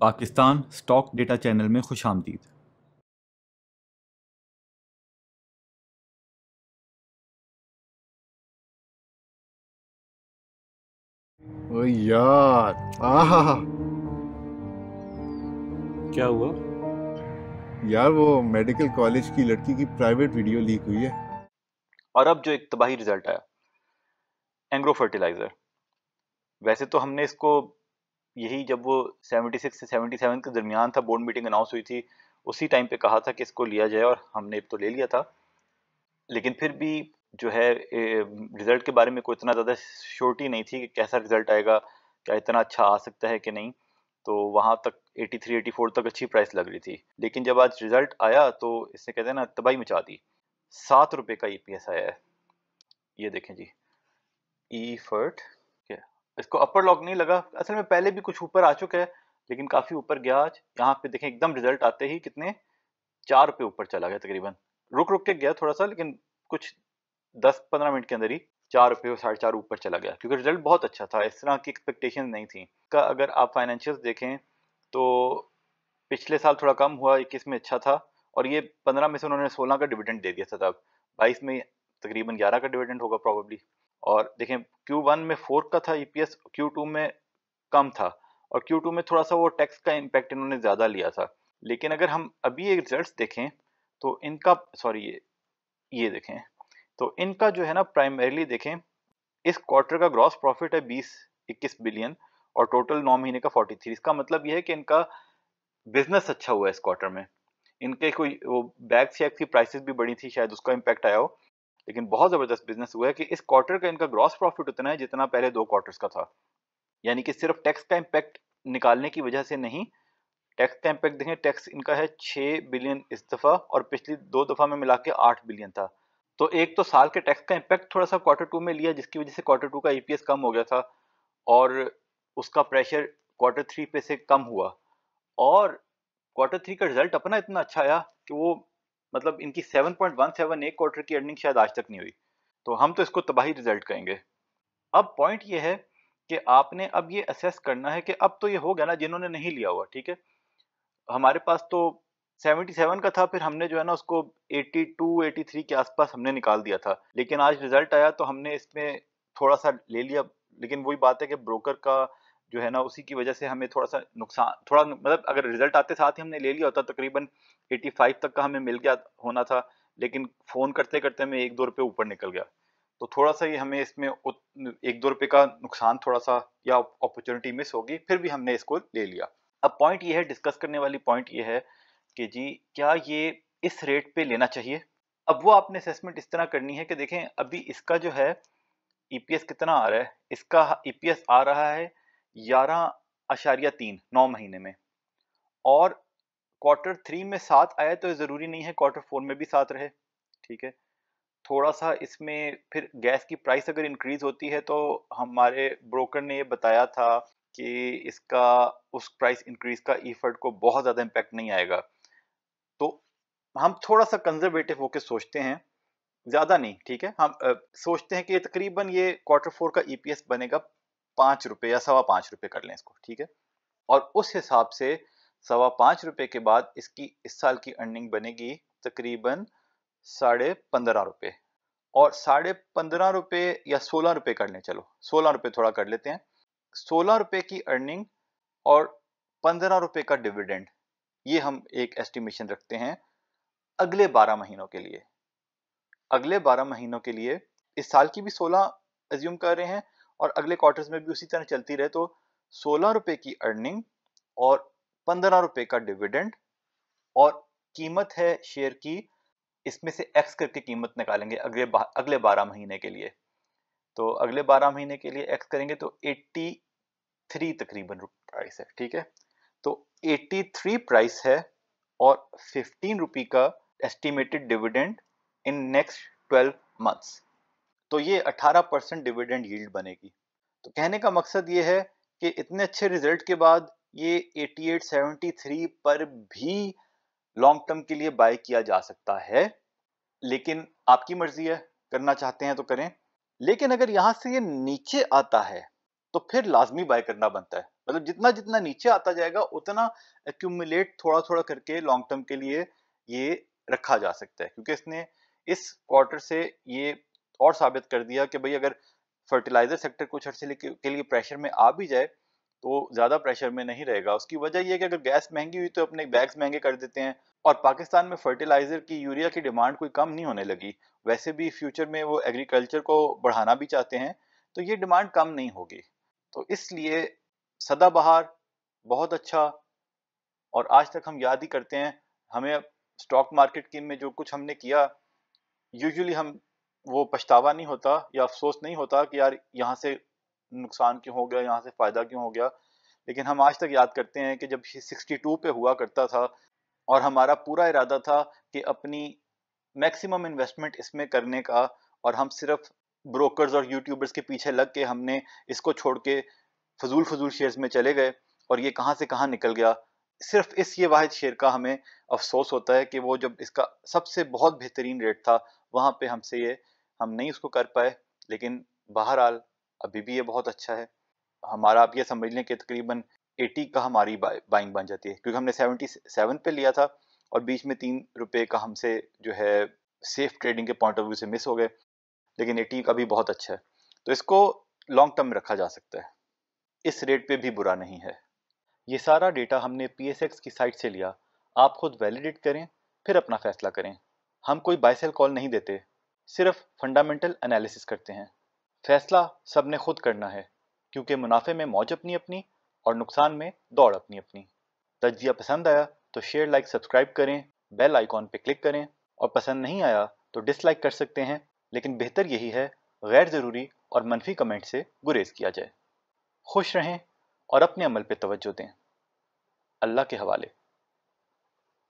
Pakistan stock data channel में खुश आमदीद यार क्या हुआ यार वो मेडिकल कॉलेज की लड़की की प्राइवेट वीडियो लीक हुई है और अब जो एक तबाही रिजल्ट आया एंग्रो फर्टिलाइजर वैसे तो हमने इसको यही जब वो 76 से 77 के दरमियान था बोर्ड मीटिंग अनाउंस हुई थी उसी टाइम पे कहा था कि इसको लिया जाए और हमने तो ले लिया था लेकिन फिर भी जो है रिज़ल्ट के बारे में कोई इतना ज़्यादा श्योरिटी नहीं थी कि कैसा रिज़ल्ट आएगा क्या इतना अच्छा आ सकता है कि नहीं तो वहाँ तक 83, 84 तक अच्छी प्राइस लग रही थी लेकिन जब आज रिज़ल्ट आया तो इसने कहते हैं ना तबाही मचा दी सात रुपये का ई e आया है ये देखें जी ई e फर्ट इसको अपर लॉक नहीं लगा असल में पहले भी कुछ ऊपर आ चुका है लेकिन काफ़ी ऊपर गया आज यहाँ पे देखें एकदम रिजल्ट आते ही कितने चार रुपये ऊपर चला गया तकरीबन रुक रुक के गया थोड़ा सा लेकिन कुछ दस पंद्रह मिनट के अंदर ही चार रुपये साढ़े चार ऊपर चला गया क्योंकि रिजल्ट बहुत अच्छा था इस तरह की एक्सपेक्टेशन नहीं थी का अगर आप फाइनेंशियल देखें तो पिछले साल थोड़ा कम हुआ इक्कीस में अच्छा था और ये पंद्रह में से उन्होंने सोलह का डिविडेंड दे दिया था तब बाईस में तकरीबन ग्यारह का डिविडेंड होगा प्रॉबली और देखें क्यू वन में फोर का था ई e पी में कम था और क्यू टू में थोड़ा सा वो टैक्स का इम्पैक्ट इन्होंने ज़्यादा लिया था लेकिन अगर हम अभी ये रिजल्ट देखें तो इनका सॉरी ये ये देखें तो इनका जो है ना प्राइमरीली देखें इस क्वार्टर का ग्रॉस प्रॉफिट है बीस इक्कीस बिलियन और टोटल नौ महीने का फोर्टी थ्री इसका मतलब यह है कि इनका बिजनेस अच्छा हुआ है इस क्वार्टर में इनके कोई वो बैग शैग की प्राइसेस भी बढ़ी थी शायद उसका इम्पैक्ट आया हो लेकिन बहुत ज़बरदस्त बिजनेस हुआ है कि इस क्वार्टर का इनका ग्रॉस प्रॉफिट उतना है जितना पहले दो क्वार्टर्स का था यानी कि सिर्फ टैक्स का इम्पैक्ट निकालने की वजह से नहीं टैक्स का इम्पैक्ट देखें टैक्स इनका है छः बिलियन इस दफ़ा और पिछली दो दफ़ा में मिला के आठ बिलियन था तो एक तो साल के टैक्स का इम्पैक्ट थोड़ा सा क्वार्टर टू में लिया जिसकी वजह से क्वार्टर टू का ईपीएस कम हो गया था और उसका प्रेशर क्वार्टर थ्री पे से कम हुआ और क्वार्टर थ्री का रिजल्ट अपना इतना अच्छा आया कि वो मतलब इनकी 7.17 एक क्वार्टर की अर्निंग शायद आज तक नहीं हुई तो हम तो इसको तबाही रिजल्ट कहेंगे अब पॉइंट ये है कि आपने अब ये असेस करना है कि अब तो ये हो गया ना जिन्होंने नहीं लिया हुआ ठीक है हमारे पास तो 77 का था फिर हमने जो है ना उसको 82 83 के आसपास हमने निकाल दिया था लेकिन आज रिजल्ट आया तो हमने इसमें थोड़ा सा ले लिया लेकिन वही बात है कि ब्रोकर का जो है ना उसी की वजह से हमें थोड़ा सा नुकसान थोड़ा मतलब अगर रिजल्ट आते साथ ही हमने ले लिया होता तकरीबन 85 तक का हमें मिल गया होना था लेकिन फ़ोन करते करते हमें एक दो रुपये ऊपर निकल गया तो थोड़ा सा ये हमें इसमें एक दो रुपये का नुकसान थोड़ा सा या अपॉर्चुनिटी मिस होगी फिर भी हमने इसको ले लिया अब पॉइंट ये है डिस्कस करने वाली पॉइंट ये है कि जी क्या ये इस रेट पे लेना चाहिए अब वो आपने असेसमेंट इस तरह करनी है कि देखें अभी इसका जो है ई e कितना आ रहा है इसका ई e आ रहा है ग्यारह अशारिया तीन नौ महीने में और क्वार्टर थ्री में सात आया तो ज़रूरी नहीं है क्वार्टर फोर में भी सात रहे ठीक है थोड़ा सा इसमें फिर गैस की प्राइस अगर इंक्रीज़ होती है तो हमारे ब्रोकर ने ये बताया था कि इसका उस प्राइस इंक्रीज़ का ईफर्ट को बहुत ज़्यादा इम्पेक्ट नहीं आएगा तो हम थोड़ा सा कंजर्वेटिव होकर सोचते हैं ज़्यादा नहीं ठीक है हम आ, सोचते हैं कि तकरीबन ये क्वार्टर फोर का ई e बनेगा पांच रुपए या सवा पांच रुपए कर लें इसको ठीक है और उस हिसाब से सवा पांच रुपए के बाद इसकी इस साल की अर्निंग बनेगी तकरीबन साढ़े पंद्रह रुपए और साढ़े पंद्रह रुपए या सोलह रुपए कर लें चलो सोलह रुपए थोड़ा कर लेते हैं सोलह रुपए की अर्निंग और पंद्रह रुपए का डिविडेंड ये हम एक एस्टिमेशन रखते हैं अगले बारह महीनों के लिए अगले बारह महीनों के लिए इस साल की भी सोलह एज्यूम कर रहे हैं और अगले क्वार्टर्स में भी उसी तरह चलती रहे तो सोलह रुपए की अर्निंग और पंद्रह रुपए का डिविडेंड और कीमत है शेयर की इसमें से एक्स करके कीमत निकालेंगे अगले बा, अगले बारह महीने के लिए तो अगले बारह महीने के लिए एक्स करेंगे तो एट्टी थ्री तकरीबन प्राइस है ठीक है तो एट्टी थ्री प्राइस है और फिफ्टीन रुपी का estimated dividend in next twelve months तो ये 18 परसेंट डिविडेंड यील्ड बनेगी तो कहने का मकसद ये है कि इतने अच्छे रिजल्ट के बाद ये 8873 पर भी लॉन्ग टर्म के लिए बाय किया जा सकता है लेकिन आपकी मर्जी है करना चाहते हैं तो करें लेकिन अगर यहाँ से ये नीचे आता है तो फिर लाजमी बाय करना बनता है मतलब जितना जितना नीचे आता जाएगा उतना एक्यूमुलेट थोड़ा थोड़ा करके लॉन्ग टर्म के लिए ये रखा जा सकता है क्योंकि इसने इस क्वार्टर से ये और साबित कर दिया कि भाई अगर फर्टिलाइजर सेक्टर कुछ अर्से के लिए प्रेशर में आ भी जाए तो ज़्यादा प्रेशर में नहीं रहेगा उसकी वजह यह कि अगर गैस महंगी हुई तो अपने बैग्स महंगे कर देते हैं और पाकिस्तान में फर्टिलाइज़र की यूरिया की डिमांड कोई कम नहीं होने लगी वैसे भी फ्यूचर में वो एग्रीकल्चर को बढ़ाना भी चाहते हैं तो ये डिमांड कम नहीं होगी तो इसलिए सदाबहार बहुत अच्छा और आज तक हम याद ही करते हैं हमें स्टॉक मार्केट की में जो कुछ हमने किया यूजुअली हम वो पछतावा नहीं होता या अफसोस नहीं होता कि यार यहाँ से नुकसान क्यों हो गया यहाँ से फ़ायदा क्यों हो गया लेकिन हम आज तक याद करते हैं कि जब सिक्सटी टू पे हुआ करता था और हमारा पूरा इरादा था कि अपनी मैक्सिमम इन्वेस्टमेंट इसमें करने का और हम सिर्फ ब्रोकर्स और यूट्यूबर्स के पीछे लग के हमने इसको छोड़ के फजूल फजूल शेयर्स में चले गए और ये कहाँ से कहाँ निकल गया सिर्फ इस ये वाद शेर का हमें अफसोस होता है कि वो जब इसका सबसे बहुत बेहतरीन रेट था वहाँ पे हमसे ये हम नहीं उसको कर पाए लेकिन बहरहाल अभी भी ये बहुत अच्छा है हमारा आप ये समझ लें कि तकरीबन 80 का हमारी बाइंग बन जाती है क्योंकि हमने 77 पे लिया था और बीच में तीन रुपये का हमसे जो है सेफ ट्रेडिंग के पॉइंट ऑफ व्यू से मिस हो गए लेकिन एटी का भी बहुत अच्छा है तो इसको लॉन्ग टर्म रखा जा सकता है इस रेट पर भी बुरा नहीं है ये सारा डेटा हमने पी की साइट से लिया आप खुद वैलिडेट करें फिर अपना फैसला करें हम कोई बाइसेल कॉल नहीं देते सिर्फ फंडामेंटल एनालिसिस करते हैं फैसला सब ने खुद करना है क्योंकि मुनाफे में मौज अपनी अपनी और नुकसान में दौड़ अपनी अपनी तजिया पसंद आया तो शेयर लाइक सब्सक्राइब करें बेल आइकॉन पर क्लिक करें और पसंद नहीं आया तो डिसलाइक कर सकते हैं लेकिन बेहतर यही है गैर ज़रूरी और मनफी कमेंट से गुरेज किया जाए खुश रहें और अपने अमल पर तोज्जो दें अल्लाह के हवाले